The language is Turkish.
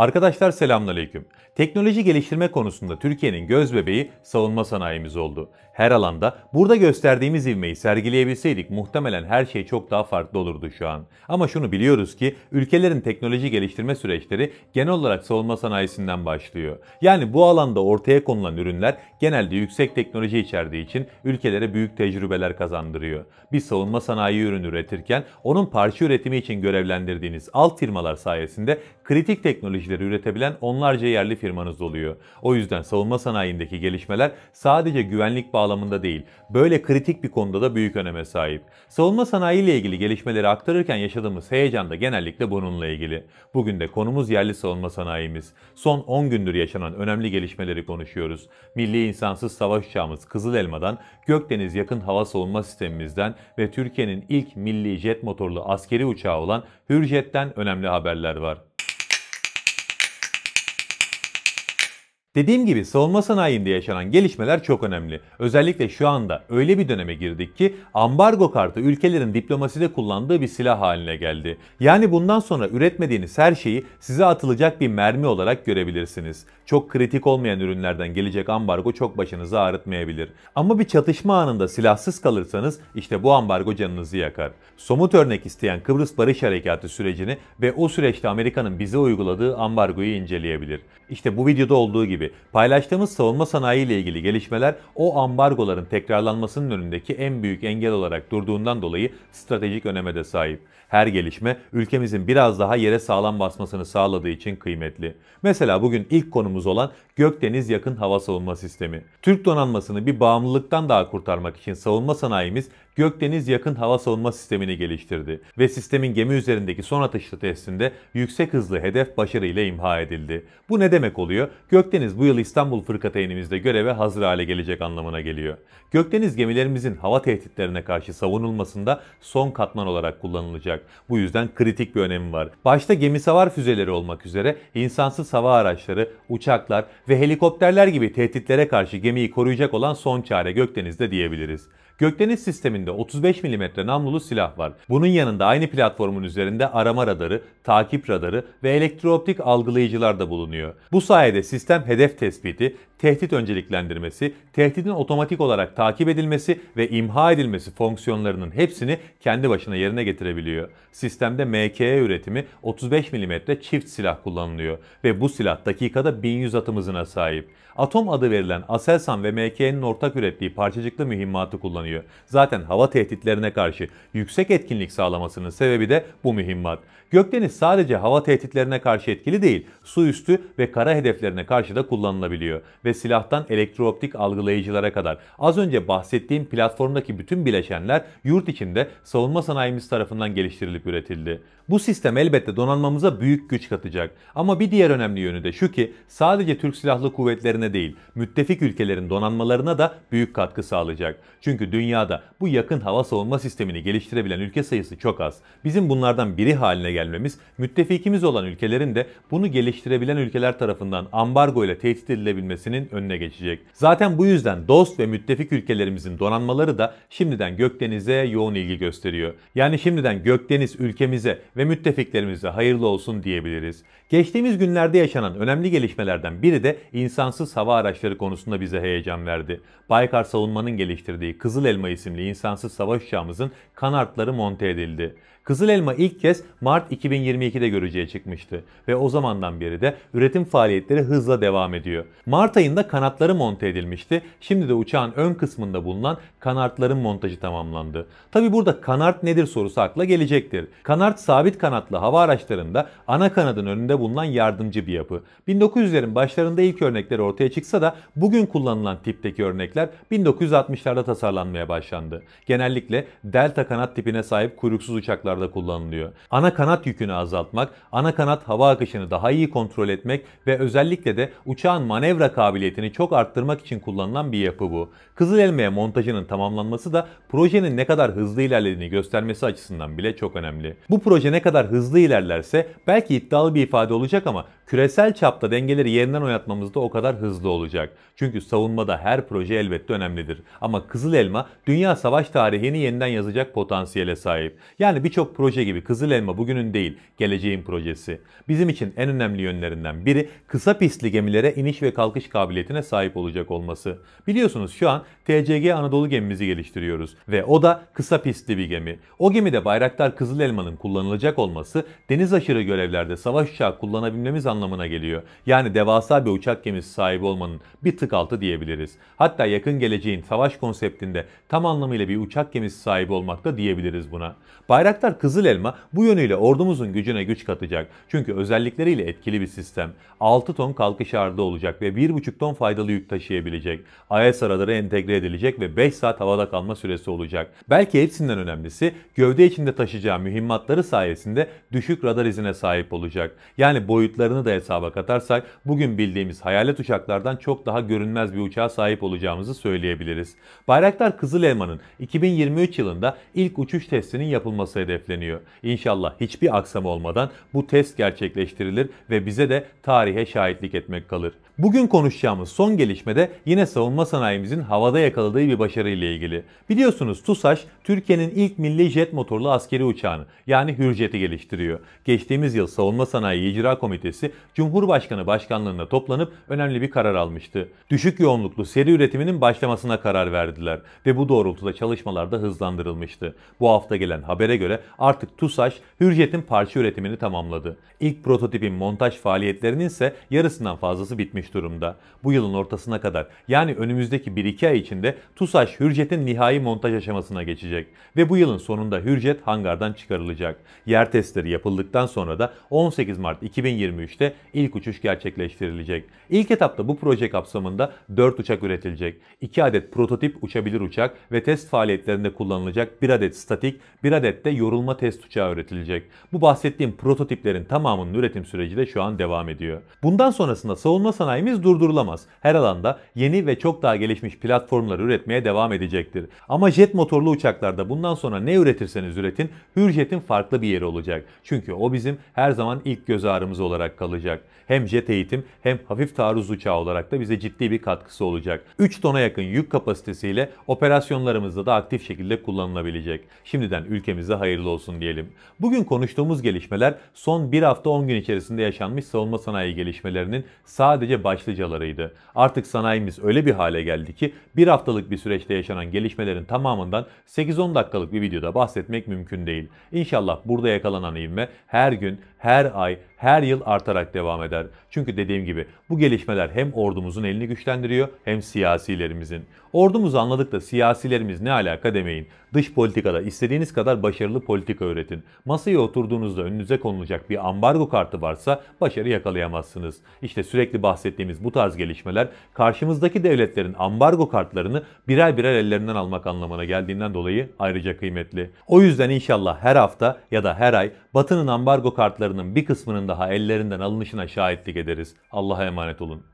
Arkadaşlar selamünaleyküm. Teknoloji geliştirme konusunda Türkiye'nin göz bebeği savunma sanayimiz oldu. Her alanda burada gösterdiğimiz ivmeyi sergileyebilseydik muhtemelen her şey çok daha farklı olurdu şu an. Ama şunu biliyoruz ki ülkelerin teknoloji geliştirme süreçleri genel olarak savunma sanayisinden başlıyor. Yani bu alanda ortaya konulan ürünler genelde yüksek teknoloji içerdiği için ülkelere büyük tecrübeler kazandırıyor. Bir savunma sanayi ürünü üretirken onun parça üretimi için görevlendirdiğiniz alt firmalar sayesinde kritik teknoloji teknolojileri üretebilen onlarca yerli firmanız oluyor. O yüzden savunma sanayindeki gelişmeler sadece güvenlik bağlamında değil, böyle kritik bir konuda da büyük öneme sahip. Savunma sanayi ile ilgili gelişmeleri aktarırken yaşadığımız heyecan da genellikle bununla ilgili. Bugün de konumuz yerli savunma sanayimiz. Son 10 gündür yaşanan önemli gelişmeleri konuşuyoruz. Milli insansız savaş uçağımız Kızıl Elma'dan, Gökdeniz yakın hava savunma sistemimizden ve Türkiye'nin ilk milli jet motorlu askeri uçağı olan Hürjet'ten önemli haberler var. Dediğim gibi savunma sanayinde yaşanan gelişmeler çok önemli. Özellikle şu anda öyle bir döneme girdik ki ambargo kartı ülkelerin diplomaside kullandığı bir silah haline geldi. Yani bundan sonra üretmediğiniz her şeyi size atılacak bir mermi olarak görebilirsiniz. Çok kritik olmayan ürünlerden gelecek ambargo çok başınızı ağrıtmayabilir. Ama bir çatışma anında silahsız kalırsanız işte bu ambargo canınızı yakar. Somut örnek isteyen Kıbrıs Barış Harekatı sürecini ve o süreçte Amerika'nın bize uyguladığı ambargoyu inceleyebilir. İşte bu videoda olduğu gibi gibi paylaştığımız savunma sanayi ile ilgili gelişmeler o ambargoların tekrarlanmasının önündeki en büyük engel olarak durduğundan dolayı stratejik öneme de sahip. Her gelişme ülkemizin biraz daha yere sağlam basmasını sağladığı için kıymetli. Mesela bugün ilk konumuz olan Gökdeniz Yakın Hava Savunma Sistemi. Türk donanmasını bir bağımlılıktan daha kurtarmak için savunma sanayimiz Gökdeniz Yakın Hava Savunma Sistemini geliştirdi ve sistemin gemi üzerindeki son atışlı testinde yüksek hızlı hedef başarıyla imha edildi. Bu ne demek oluyor? Gökdeniz bu yıl İstanbul fırkateynimizde göreve hazır hale gelecek anlamına geliyor. Gökdeniz gemilerimizin hava tehditlerine karşı savunulmasında son katman olarak kullanılacak. Bu yüzden kritik bir önemi var. Başta gemi savar füzeleri olmak üzere insansız hava araçları, uçaklar ve helikopterler gibi tehditlere karşı gemiyi koruyacak olan son çare Gökdeniz'de diyebiliriz. Gökdeniz sisteminde 35 mm namlulu silah var. Bunun yanında aynı platformun üzerinde arama radarı, takip radarı ve elektrooptik algılayıcılar da bulunuyor. Bu sayede sistem hedef tespiti, tehdit önceliklendirmesi, tehditin otomatik olarak takip edilmesi ve imha edilmesi fonksiyonlarının hepsini kendi başına yerine getirebiliyor. Sistemde MKE üretimi 35 mm çift silah kullanılıyor ve bu silah dakikada 1100 atım hızına sahip. Atom adı verilen Aselsan ve MKE'nin ortak ürettiği parçacıklı mühimmatı kullanıyor kullanıyor. Zaten hava tehditlerine karşı yüksek etkinlik sağlamasının sebebi de bu mühimmat. Gökdeniz sadece hava tehditlerine karşı etkili değil, su üstü ve kara hedeflerine karşı da kullanılabiliyor. Ve silahtan elektrooptik algılayıcılara kadar az önce bahsettiğim platformdaki bütün bileşenler yurt içinde savunma sanayimiz tarafından geliştirilip üretildi. Bu sistem elbette donanmamıza büyük güç katacak. Ama bir diğer önemli yönü de şu ki sadece Türk Silahlı Kuvvetlerine değil müttefik ülkelerin donanmalarına da büyük katkı sağlayacak. Çünkü dünyada bu yakın hava savunma sistemini geliştirebilen ülke sayısı çok az. Bizim bunlardan biri haline gelmemiz müttefikimiz olan ülkelerin de bunu geliştirebilen ülkeler tarafından ambargo ile tehdit edilebilmesinin önüne geçecek. Zaten bu yüzden dost ve müttefik ülkelerimizin donanmaları da şimdiden gökdenize yoğun ilgi gösteriyor. Yani şimdiden gökdeniz ülkemize ve ve müttefiklerimize hayırlı olsun diyebiliriz. Geçtiğimiz günlerde yaşanan önemli gelişmelerden biri de insansız hava araçları konusunda bize heyecan verdi. Baykar Savunma'nın geliştirdiği Kızıl Elma isimli insansız savaş uçağımızın kanartları monte edildi. Kızıl elma ilk kez Mart 2022'de görücüye çıkmıştı ve o zamandan beri de üretim faaliyetleri hızla devam ediyor. Mart ayında kanatları monte edilmişti. Şimdi de uçağın ön kısmında bulunan kanatların montajı tamamlandı. Tabi burada kanat nedir sorusu akla gelecektir. Kanat sabit kanatlı hava araçlarında ana kanadın önünde bulunan yardımcı bir yapı. 1900'lerin başlarında ilk örnekler ortaya çıksa da bugün kullanılan tipteki örnekler 1960'larda tasarlanmaya başlandı. Genellikle delta kanat tipine sahip kuyruksuz uçaklar araçlarda kullanılıyor. Ana kanat yükünü azaltmak, ana kanat hava akışını daha iyi kontrol etmek ve özellikle de uçağın manevra kabiliyetini çok arttırmak için kullanılan bir yapı bu. Kızıl elmeye montajının tamamlanması da projenin ne kadar hızlı ilerlediğini göstermesi açısından bile çok önemli. Bu proje ne kadar hızlı ilerlerse belki iddialı bir ifade olacak ama küresel çapta dengeleri yerinden oynatmamız da o kadar hızlı olacak. Çünkü savunmada her proje elbette önemlidir. Ama Kızıl Elma dünya savaş tarihini yeniden yazacak potansiyele sahip. Yani birçok birçok proje gibi Kızıl Elma bugünün değil, geleceğin projesi. Bizim için en önemli yönlerinden biri kısa pistli gemilere iniş ve kalkış kabiliyetine sahip olacak olması. Biliyorsunuz şu an TCG Anadolu gemimizi geliştiriyoruz ve o da kısa pistli bir gemi. O gemide Bayraktar Kızıl Elma'nın kullanılacak olması deniz aşırı görevlerde savaş uçağı kullanabilmemiz anlamına geliyor. Yani devasa bir uçak gemisi sahibi olmanın bir tık altı diyebiliriz. Hatta yakın geleceğin savaş konseptinde tam anlamıyla bir uçak gemisi sahibi olmak da diyebiliriz buna. Bayraktar kadar Kızıl Elma bu yönüyle ordumuzun gücüne güç katacak. Çünkü özellikleriyle etkili bir sistem. 6 ton kalkış ağırlığı olacak ve 1,5 ton faydalı yük taşıyabilecek. IS araları entegre edilecek ve 5 saat havada kalma süresi olacak. Belki hepsinden önemlisi gövde içinde taşıyacağı mühimmatları sayesinde düşük radar izine sahip olacak. Yani boyutlarını da hesaba katarsak bugün bildiğimiz hayalet uçaklardan çok daha görünmez bir uçağa sahip olacağımızı söyleyebiliriz. Bayraktar Kızıl Elma'nın 2023 yılında ilk uçuş testinin yapılması hedefleniyor hedefleniyor. İnşallah hiçbir aksam olmadan bu test gerçekleştirilir ve bize de tarihe şahitlik etmek kalır. Bugün konuşacağımız son gelişmede yine savunma sanayimizin havada yakaladığı bir başarı ile ilgili. Biliyorsunuz TUSAŞ Türkiye'nin ilk milli jet motorlu askeri uçağını yani Hürjet'i geliştiriyor. Geçtiğimiz yıl Savunma Sanayi İcra Komitesi Cumhurbaşkanı başkanlığında toplanıp önemli bir karar almıştı. Düşük yoğunluklu seri üretiminin başlamasına karar verdiler ve bu doğrultuda çalışmalar da hızlandırılmıştı. Bu hafta gelen habere göre artık TUSAŞ Hürjet'in parça üretimini tamamladı. İlk prototipin montaj faaliyetlerinin ise yarısından fazlası bitmiş durumda. Bu yılın ortasına kadar yani önümüzdeki 1-2 ay içinde TUSAŞ Hürjet'in nihai montaj aşamasına geçecek ve bu yılın sonunda Hürjet hangardan çıkarılacak. Yer testleri yapıldıktan sonra da 18 Mart 2023'te ilk uçuş gerçekleştirilecek. İlk etapta bu proje kapsamında 4 uçak üretilecek. 2 adet prototip uçabilir uçak ve test faaliyetlerinde kullanılacak 1 adet statik, 1 adet de yorulmuş savunma test uçağı üretilecek. Bu bahsettiğim prototiplerin tamamının üretim süreci de şu an devam ediyor. Bundan sonrasında savunma sanayimiz durdurulamaz. Her alanda yeni ve çok daha gelişmiş platformları üretmeye devam edecektir. Ama jet motorlu uçaklarda bundan sonra ne üretirseniz üretin, Hürjet'in farklı bir yeri olacak. Çünkü o bizim her zaman ilk göz ağrımız olarak kalacak. Hem jet eğitim hem hafif taarruz uçağı olarak da bize ciddi bir katkısı olacak. 3 tona yakın yük kapasitesiyle operasyonlarımızda da aktif şekilde kullanılabilecek. Şimdiden ülkemize hayırlı olsun diyelim. Bugün konuştuğumuz gelişmeler son 1 hafta 10 gün içerisinde yaşanmış savunma sanayi gelişmelerinin sadece başlıcalarıydı. Artık sanayimiz öyle bir hale geldi ki 1 haftalık bir süreçte yaşanan gelişmelerin tamamından 8-10 dakikalık bir videoda bahsetmek mümkün değil. İnşallah burada yakalanan ivme her gün, her ay, her yıl artarak devam eder. Çünkü dediğim gibi bu gelişmeler hem ordumuzun elini güçlendiriyor hem siyasilerimizin. Ordumuzu anladık da siyasilerimiz ne alaka demeyin. Dış politikada istediğiniz kadar başarılı politika üretin. Masaya oturduğunuzda önünüze konulacak bir ambargo kartı varsa başarı yakalayamazsınız. İşte sürekli bahsettiğimiz bu tarz gelişmeler karşımızdaki devletlerin ambargo kartlarını birer birer ellerinden almak anlamına geldiğinden dolayı ayrıca kıymetli. O yüzden inşallah her hafta ya da her ay Batı'nın ambargo kartlarının bir kısmının daha ellerinden alınışına şahitlik ederiz. Allah'a emanet olun.